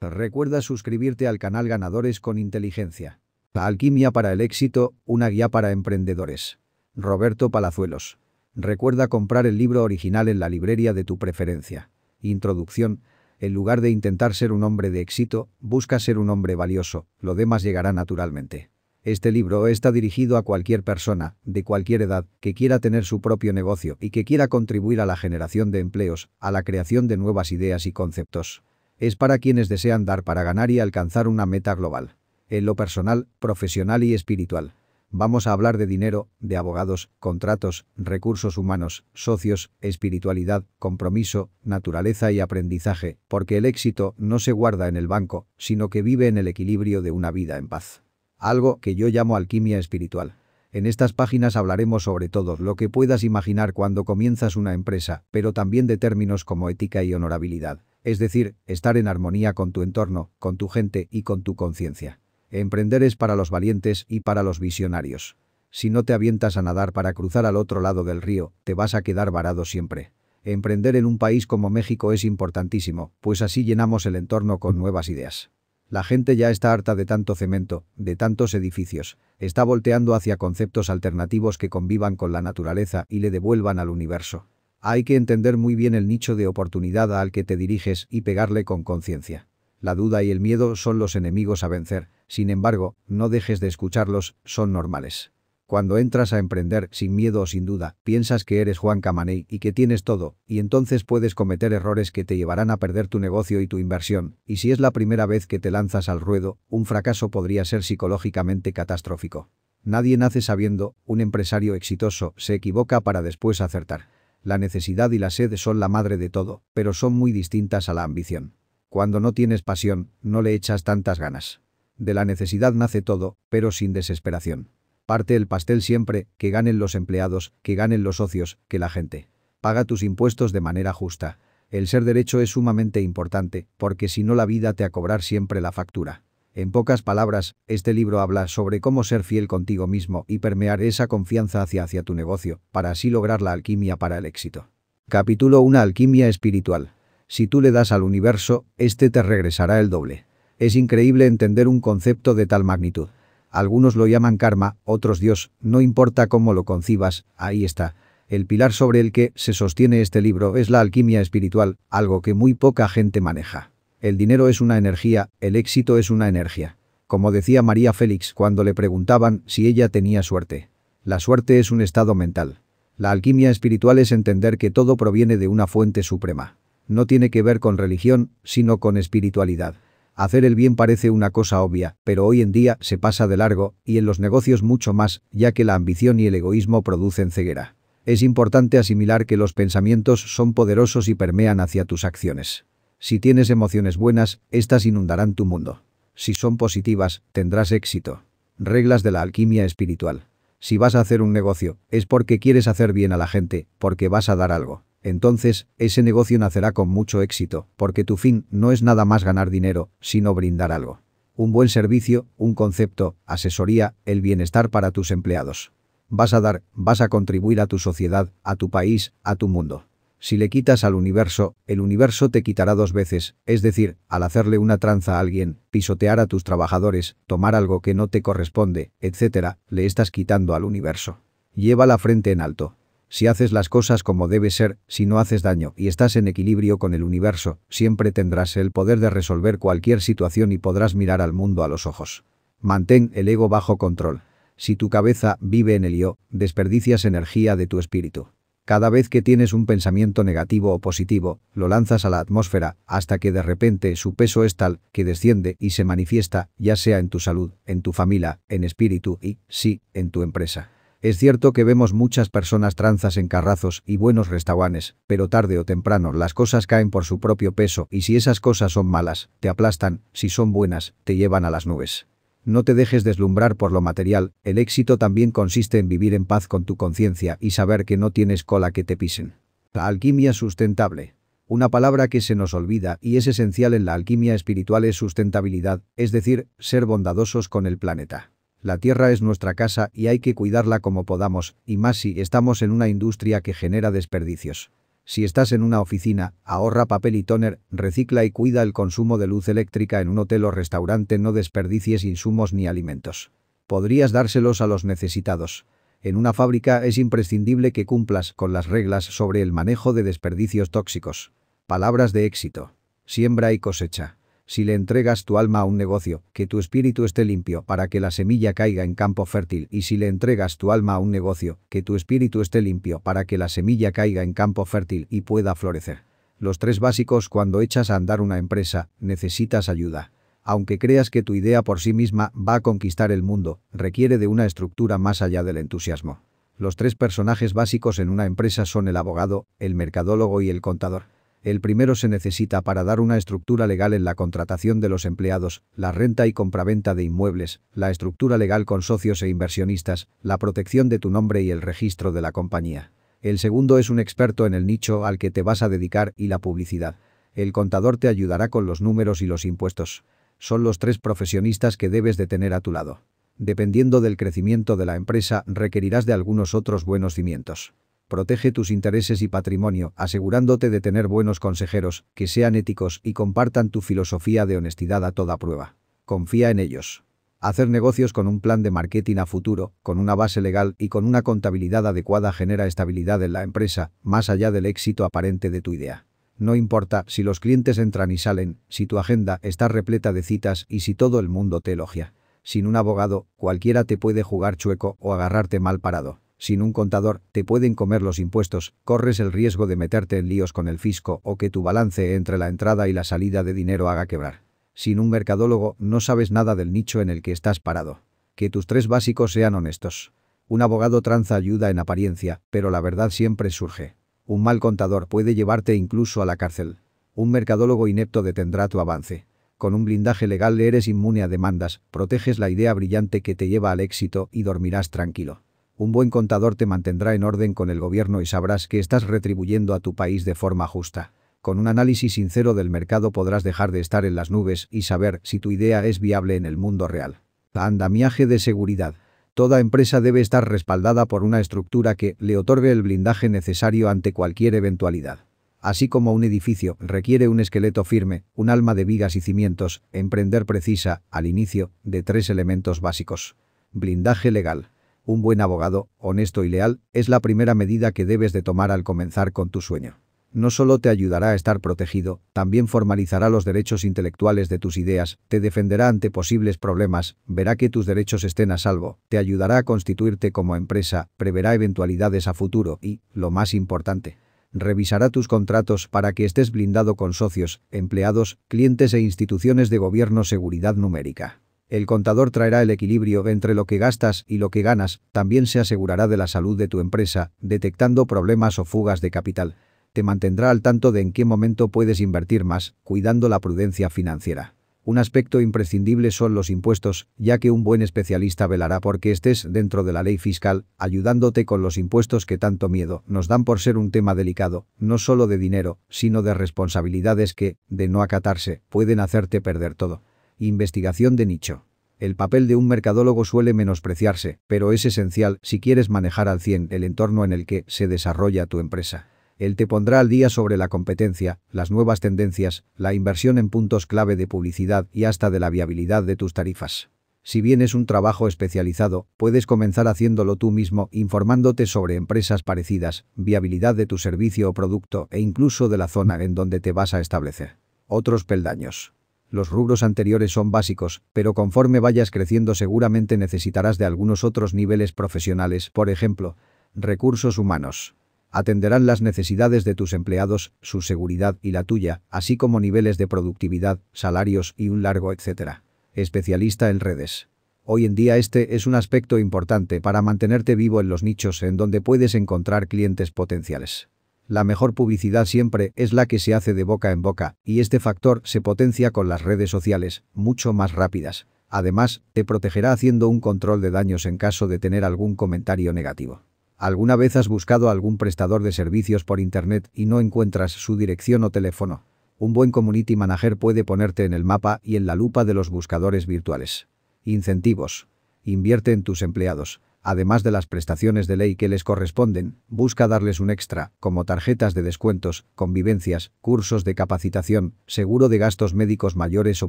Recuerda suscribirte al canal Ganadores con Inteligencia. La alquimia para el éxito, una guía para emprendedores. Roberto Palazuelos. Recuerda comprar el libro original en la librería de tu preferencia. Introducción. En lugar de intentar ser un hombre de éxito, busca ser un hombre valioso, lo demás llegará naturalmente. Este libro está dirigido a cualquier persona, de cualquier edad, que quiera tener su propio negocio y que quiera contribuir a la generación de empleos, a la creación de nuevas ideas y conceptos. Es para quienes desean dar para ganar y alcanzar una meta global. En lo personal, profesional y espiritual. Vamos a hablar de dinero, de abogados, contratos, recursos humanos, socios, espiritualidad, compromiso, naturaleza y aprendizaje, porque el éxito no se guarda en el banco, sino que vive en el equilibrio de una vida en paz. Algo que yo llamo alquimia espiritual. En estas páginas hablaremos sobre todo lo que puedas imaginar cuando comienzas una empresa, pero también de términos como ética y honorabilidad, es decir, estar en armonía con tu entorno, con tu gente y con tu conciencia. Emprender es para los valientes y para los visionarios. Si no te avientas a nadar para cruzar al otro lado del río, te vas a quedar varado siempre. Emprender en un país como México es importantísimo, pues así llenamos el entorno con nuevas ideas. La gente ya está harta de tanto cemento, de tantos edificios, está volteando hacia conceptos alternativos que convivan con la naturaleza y le devuelvan al universo. Hay que entender muy bien el nicho de oportunidad al que te diriges y pegarle con conciencia. La duda y el miedo son los enemigos a vencer, sin embargo, no dejes de escucharlos, son normales. Cuando entras a emprender, sin miedo o sin duda, piensas que eres Juan Camaney y que tienes todo, y entonces puedes cometer errores que te llevarán a perder tu negocio y tu inversión, y si es la primera vez que te lanzas al ruedo, un fracaso podría ser psicológicamente catastrófico. Nadie nace sabiendo, un empresario exitoso se equivoca para después acertar. La necesidad y la sed son la madre de todo, pero son muy distintas a la ambición. Cuando no tienes pasión, no le echas tantas ganas. De la necesidad nace todo, pero sin desesperación. Parte el pastel siempre, que ganen los empleados, que ganen los socios, que la gente. Paga tus impuestos de manera justa. El ser derecho es sumamente importante, porque si no la vida te a cobrar siempre la factura. En pocas palabras, este libro habla sobre cómo ser fiel contigo mismo y permear esa confianza hacia, tu negocio, para así lograr la alquimia para el éxito. Capítulo 1 Alquimia espiritual. Si tú le das al universo, este te regresará el doble. Es increíble entender un concepto de tal magnitud. Algunos lo llaman karma, otros Dios, no importa cómo lo concibas, ahí está. El pilar sobre el que se sostiene este libro es la alquimia espiritual, algo que muy poca gente maneja. El dinero es una energía, el éxito es una energía. Como decía María Félix cuando le preguntaban si ella tenía suerte. La suerte es un estado mental. La alquimia espiritual es entender que todo proviene de una fuente suprema. No tiene que ver con religión, sino con espiritualidad. Hacer el bien parece una cosa obvia, pero hoy en día se pasa de largo, y en los negocios mucho más, ya que la ambición y el egoísmo producen ceguera. Es importante asimilar que los pensamientos son poderosos y permean hacia tus acciones. Si tienes emociones buenas, estas inundarán tu mundo. Si son positivas, tendrás éxito. Reglas de la alquimia espiritual. Si vas a hacer un negocio, es porque quieres hacer bien a la gente, porque vas a dar algo. Entonces, ese negocio nacerá con mucho éxito, porque tu fin no es nada más ganar dinero, sino brindar algo. Un buen servicio, un concepto, asesoría, el bienestar para tus empleados. Vas a dar, vas a contribuir a tu sociedad, a tu país, a tu mundo. Si le quitas al universo, el universo te quitará dos veces, es decir, al hacerle una tranza a alguien, pisotear a tus trabajadores, tomar algo que no te corresponde, etc., le estás quitando al universo. Lleva la frente en alto. Si haces las cosas como debe ser, si no haces daño y estás en equilibrio con el universo, siempre tendrás el poder de resolver cualquier situación y podrás mirar al mundo a los ojos. Mantén el ego bajo control. Si tu cabeza vive en el yo, desperdicias energía de tu espíritu. Cada vez que tienes un pensamiento negativo o positivo, lo lanzas a la atmósfera, hasta que de repente su peso es tal que desciende y se manifiesta, ya sea en tu salud, en tu familia, en espíritu y, sí, en tu empresa. Es cierto que vemos muchas personas tranzas en carrazos y buenos restaurantes, pero tarde o temprano las cosas caen por su propio peso y si esas cosas son malas, te aplastan, si son buenas, te llevan a las nubes. No te dejes deslumbrar por lo material, el éxito también consiste en vivir en paz con tu conciencia y saber que no tienes cola que te pisen. La alquimia sustentable. Una palabra que se nos olvida y es esencial en la alquimia espiritual es sustentabilidad, es decir, ser bondadosos con el planeta. La tierra es nuestra casa y hay que cuidarla como podamos, y más si estamos en una industria que genera desperdicios. Si estás en una oficina, ahorra papel y toner, recicla y cuida el consumo de luz eléctrica en un hotel o restaurante, no desperdicies insumos ni alimentos. Podrías dárselos a los necesitados. En una fábrica es imprescindible que cumplas con las reglas sobre el manejo de desperdicios tóxicos. Palabras de éxito. Siembra y cosecha. Si le entregas tu alma a un negocio, que tu espíritu esté limpio para que la semilla caiga en campo fértil y si le entregas tu alma a un negocio, que tu espíritu esté limpio para que la semilla caiga en campo fértil y pueda florecer. Los tres básicos cuando echas a andar una empresa, necesitas ayuda. Aunque creas que tu idea por sí misma va a conquistar el mundo, requiere de una estructura más allá del entusiasmo. Los tres personajes básicos en una empresa son el abogado, el mercadólogo y el contador. El primero se necesita para dar una estructura legal en la contratación de los empleados, la renta y compraventa de inmuebles, la estructura legal con socios e inversionistas, la protección de tu nombre y el registro de la compañía. El segundo es un experto en el nicho al que te vas a dedicar y la publicidad. El contador te ayudará con los números y los impuestos. Son los tres profesionistas que debes de tener a tu lado. Dependiendo del crecimiento de la empresa, requerirás de algunos otros buenos cimientos. Protege tus intereses y patrimonio, asegurándote de tener buenos consejeros, que sean éticos y compartan tu filosofía de honestidad a toda prueba. Confía en ellos. Hacer negocios con un plan de marketing a futuro, con una base legal y con una contabilidad adecuada genera estabilidad en la empresa, más allá del éxito aparente de tu idea. No importa si los clientes entran y salen, si tu agenda está repleta de citas y si todo el mundo te elogia. Sin un abogado, cualquiera te puede jugar chueco o agarrarte mal parado sin un contador, te pueden comer los impuestos, corres el riesgo de meterte en líos con el fisco o que tu balance entre la entrada y la salida de dinero haga quebrar. Sin un mercadólogo no sabes nada del nicho en el que estás parado. Que tus tres básicos sean honestos. Un abogado tranza ayuda en apariencia, pero la verdad siempre surge. Un mal contador puede llevarte incluso a la cárcel. Un mercadólogo inepto detendrá tu avance. Con un blindaje legal eres inmune a demandas, proteges la idea brillante que te lleva al éxito y dormirás tranquilo. Un buen contador te mantendrá en orden con el gobierno y sabrás que estás retribuyendo a tu país de forma justa. Con un análisis sincero del mercado podrás dejar de estar en las nubes y saber si tu idea es viable en el mundo real. Andamiaje de seguridad. Toda empresa debe estar respaldada por una estructura que le otorgue el blindaje necesario ante cualquier eventualidad. Así como un edificio requiere un esqueleto firme, un alma de vigas y cimientos, emprender precisa, al inicio, de tres elementos básicos. Blindaje legal. Un buen abogado, honesto y leal, es la primera medida que debes de tomar al comenzar con tu sueño. No solo te ayudará a estar protegido, también formalizará los derechos intelectuales de tus ideas, te defenderá ante posibles problemas, verá que tus derechos estén a salvo, te ayudará a constituirte como empresa, preverá eventualidades a futuro y, lo más importante, revisará tus contratos para que estés blindado con socios, empleados, clientes e instituciones de gobierno seguridad numérica. El contador traerá el equilibrio entre lo que gastas y lo que ganas, también se asegurará de la salud de tu empresa, detectando problemas o fugas de capital. Te mantendrá al tanto de en qué momento puedes invertir más, cuidando la prudencia financiera. Un aspecto imprescindible son los impuestos, ya que un buen especialista velará por que estés dentro de la ley fiscal, ayudándote con los impuestos que tanto miedo nos dan por ser un tema delicado, no solo de dinero, sino de responsabilidades que, de no acatarse, pueden hacerte perder todo. Investigación de nicho. El papel de un mercadólogo suele menospreciarse, pero es esencial si quieres manejar al 100 el entorno en el que se desarrolla tu empresa. Él te pondrá al día sobre la competencia, las nuevas tendencias, la inversión en puntos clave de publicidad y hasta de la viabilidad de tus tarifas. Si bien es un trabajo especializado, puedes comenzar haciéndolo tú mismo, informándote sobre empresas parecidas, viabilidad de tu servicio o producto e incluso de la zona en donde te vas a establecer. Otros peldaños. Los rubros anteriores son básicos, pero conforme vayas creciendo seguramente necesitarás de algunos otros niveles profesionales, por ejemplo, recursos humanos. Atenderán las necesidades de tus empleados, su seguridad y la tuya, así como niveles de productividad, salarios y un largo etcétera. Especialista en redes. Hoy en día este es un aspecto importante para mantenerte vivo en los nichos en donde puedes encontrar clientes potenciales. La mejor publicidad siempre es la que se hace de boca en boca, y este factor se potencia con las redes sociales, mucho más rápidas. Además, te protegerá haciendo un control de daños en caso de tener algún comentario negativo. ¿Alguna vez has buscado algún prestador de servicios por Internet y no encuentras su dirección o teléfono? Un buen community manager puede ponerte en el mapa y en la lupa de los buscadores virtuales. Incentivos. Invierte en tus empleados además de las prestaciones de ley que les corresponden, busca darles un extra, como tarjetas de descuentos, convivencias, cursos de capacitación, seguro de gastos médicos mayores o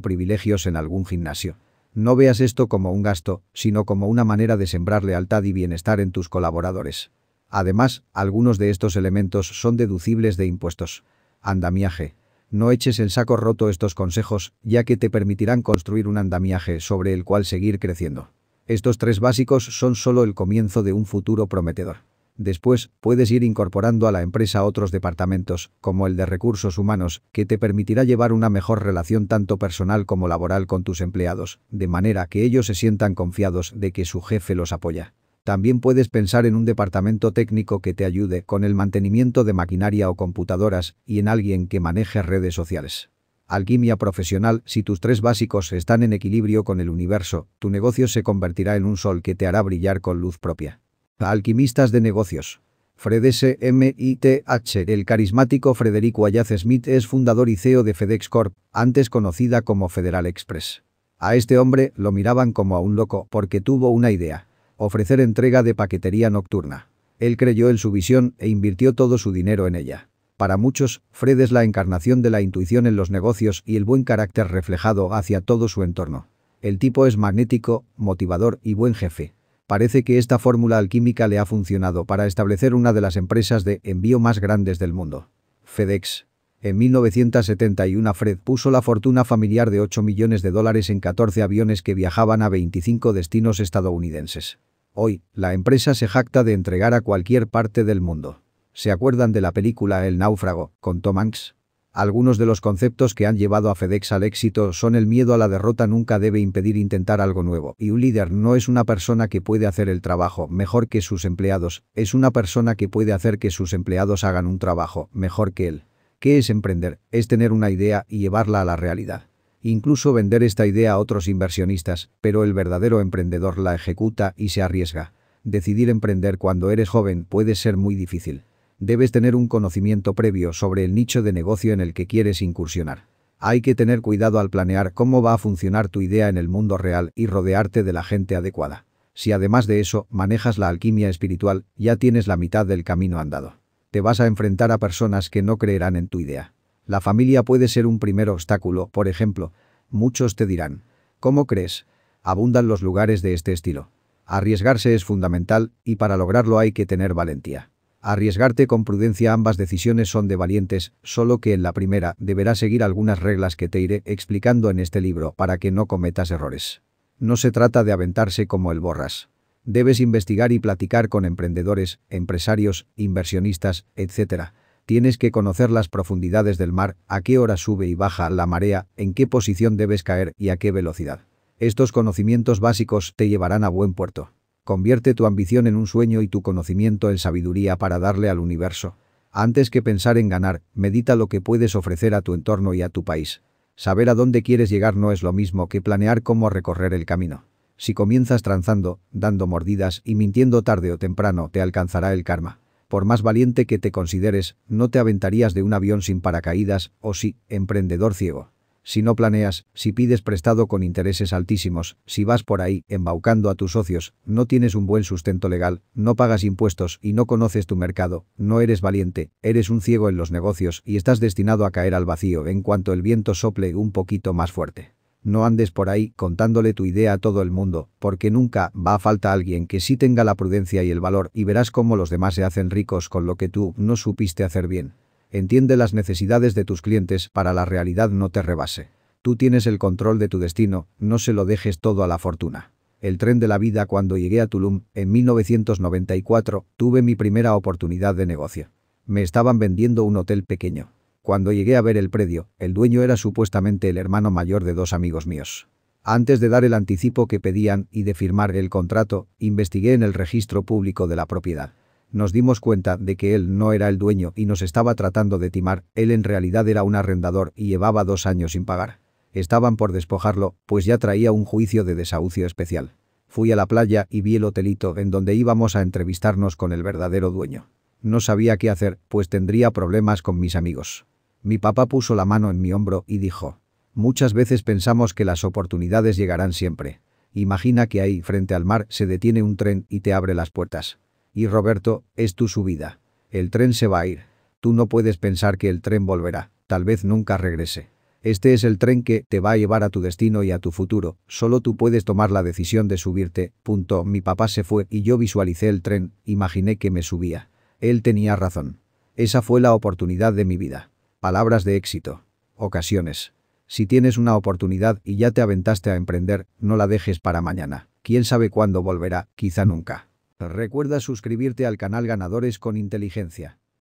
privilegios en algún gimnasio. No veas esto como un gasto, sino como una manera de sembrar lealtad y bienestar en tus colaboradores. Además, algunos de estos elementos son deducibles de impuestos. Andamiaje. No eches en saco roto estos consejos, ya que te permitirán construir un andamiaje sobre el cual seguir creciendo. Estos tres básicos son solo el comienzo de un futuro prometedor. Después, puedes ir incorporando a la empresa otros departamentos, como el de recursos humanos, que te permitirá llevar una mejor relación tanto personal como laboral con tus empleados, de manera que ellos se sientan confiados de que su jefe los apoya. También puedes pensar en un departamento técnico que te ayude con el mantenimiento de maquinaria o computadoras y en alguien que maneje redes sociales. Alquimia profesional, si tus tres básicos están en equilibrio con el universo, tu negocio se convertirá en un sol que te hará brillar con luz propia. Alquimistas de negocios. Fred S. M. I. T. H. El carismático Frederico Ayaz Smith es fundador y CEO de FedEx Corp, antes conocida como Federal Express. A este hombre lo miraban como a un loco porque tuvo una idea, ofrecer entrega de paquetería nocturna. Él creyó en su visión e invirtió todo su dinero en ella. Para muchos, Fred es la encarnación de la intuición en los negocios y el buen carácter reflejado hacia todo su entorno. El tipo es magnético, motivador y buen jefe. Parece que esta fórmula alquímica le ha funcionado para establecer una de las empresas de envío más grandes del mundo. FedEx. En 1971 Fred puso la fortuna familiar de 8 millones de dólares en 14 aviones que viajaban a 25 destinos estadounidenses. Hoy, la empresa se jacta de entregar a cualquier parte del mundo. ¿Se acuerdan de la película El náufrago, con Tom Hanks? Algunos de los conceptos que han llevado a FedEx al éxito son el miedo a la derrota nunca debe impedir intentar algo nuevo, y un líder no es una persona que puede hacer el trabajo mejor que sus empleados, es una persona que puede hacer que sus empleados hagan un trabajo mejor que él. ¿Qué es emprender? Es tener una idea y llevarla a la realidad. Incluso vender esta idea a otros inversionistas, pero el verdadero emprendedor la ejecuta y se arriesga. Decidir emprender cuando eres joven puede ser muy difícil debes tener un conocimiento previo sobre el nicho de negocio en el que quieres incursionar. Hay que tener cuidado al planear cómo va a funcionar tu idea en el mundo real y rodearte de la gente adecuada. Si además de eso manejas la alquimia espiritual, ya tienes la mitad del camino andado. Te vas a enfrentar a personas que no creerán en tu idea. La familia puede ser un primer obstáculo, por ejemplo. Muchos te dirán, ¿cómo crees? Abundan los lugares de este estilo. Arriesgarse es fundamental y para lograrlo hay que tener valentía. Arriesgarte con prudencia ambas decisiones son de valientes, solo que en la primera deberás seguir algunas reglas que te iré explicando en este libro para que no cometas errores. No se trata de aventarse como el borras. Debes investigar y platicar con emprendedores, empresarios, inversionistas, etc. Tienes que conocer las profundidades del mar, a qué hora sube y baja la marea, en qué posición debes caer y a qué velocidad. Estos conocimientos básicos te llevarán a buen puerto. Convierte tu ambición en un sueño y tu conocimiento en sabiduría para darle al universo. Antes que pensar en ganar, medita lo que puedes ofrecer a tu entorno y a tu país. Saber a dónde quieres llegar no es lo mismo que planear cómo recorrer el camino. Si comienzas tranzando, dando mordidas y mintiendo tarde o temprano te alcanzará el karma. Por más valiente que te consideres, no te aventarías de un avión sin paracaídas, o sí, emprendedor ciego si no planeas, si pides prestado con intereses altísimos, si vas por ahí embaucando a tus socios, no tienes un buen sustento legal, no pagas impuestos y no conoces tu mercado, no eres valiente, eres un ciego en los negocios y estás destinado a caer al vacío en cuanto el viento sople un poquito más fuerte. No andes por ahí contándole tu idea a todo el mundo, porque nunca va a falta alguien que sí tenga la prudencia y el valor y verás cómo los demás se hacen ricos con lo que tú no supiste hacer bien. Entiende las necesidades de tus clientes para la realidad no te rebase. Tú tienes el control de tu destino, no se lo dejes todo a la fortuna. El tren de la vida cuando llegué a Tulum, en 1994, tuve mi primera oportunidad de negocio. Me estaban vendiendo un hotel pequeño. Cuando llegué a ver el predio, el dueño era supuestamente el hermano mayor de dos amigos míos. Antes de dar el anticipo que pedían y de firmar el contrato, investigué en el registro público de la propiedad. Nos dimos cuenta de que él no era el dueño y nos estaba tratando de timar, él en realidad era un arrendador y llevaba dos años sin pagar. Estaban por despojarlo, pues ya traía un juicio de desahucio especial. Fui a la playa y vi el hotelito en donde íbamos a entrevistarnos con el verdadero dueño. No sabía qué hacer, pues tendría problemas con mis amigos. Mi papá puso la mano en mi hombro y dijo, muchas veces pensamos que las oportunidades llegarán siempre. Imagina que ahí, frente al mar, se detiene un tren y te abre las puertas. Y Roberto, es tu subida. El tren se va a ir. Tú no puedes pensar que el tren volverá. Tal vez nunca regrese. Este es el tren que te va a llevar a tu destino y a tu futuro. Solo tú puedes tomar la decisión de subirte. Punto. Mi papá se fue y yo visualicé el tren, imaginé que me subía. Él tenía razón. Esa fue la oportunidad de mi vida. Palabras de éxito. Ocasiones. Si tienes una oportunidad y ya te aventaste a emprender, no la dejes para mañana. Quién sabe cuándo volverá, quizá nunca. Recuerda suscribirte al canal Ganadores con Inteligencia.